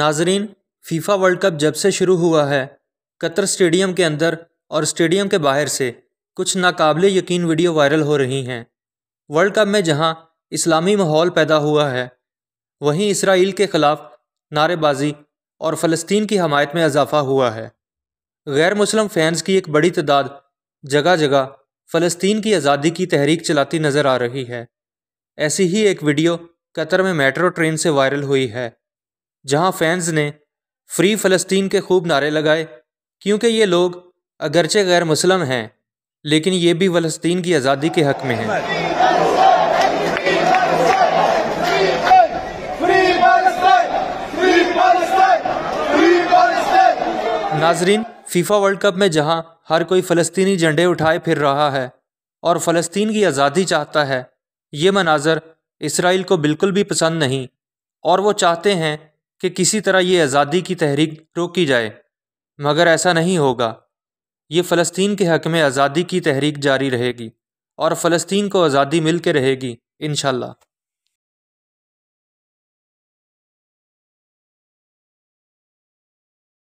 नाजरीन FIFA world cup जब से शुरू हुआ है कतर स्टेडियम के अंदर और स्टेडियम के बाहर से कुछ नाकबले यकीन वीडियो वायरल हो रही हैं वर्ल्ड कप में जहां इस्लामी माहौल पैदा हुआ है वहीं इसराइल के ख़िलाफ़ नारेबाजी और फ़लस्तीन की हमायत में इजाफ़ा हुआ है गैर मुस्लिम फ़ैंस की एक बड़ी तादाद जगह जगह फ़लस्तीन की आज़ादी की तहरीक चलाती नज़र आ रही है ऐसी ही एक वीडियो कतर में मेट्रो ट्रेन से वायरल हुई है जहां फैंस ने फ्री फ़लस्तीन के खूब नारे लगाए क्योंकि ये लोग अगरचे गैर मुस्लिम हैं लेकिन ये भी फ़लस्तीन की आज़ादी के हक़ में हैं नाजरीन फीफा वर्ल्ड कप में जहां हर कोई फ़लस्तीनी झंडे उठाए फिर रहा है और फ़लस्तीन की आज़ादी चाहता है ये मनाजर इसराइल को बिल्कुल भी पसंद नहीं और वो चाहते हैं कि किसी तरह ये आज़ादी की तहरीक रोकी जाए मगर ऐसा नहीं होगा ये फ़लस्तीन के हक़ में आज़ादी की तहरीक जारी रहेगी और फ़लस्तीन को आज़ादी मिल के रहेगी इन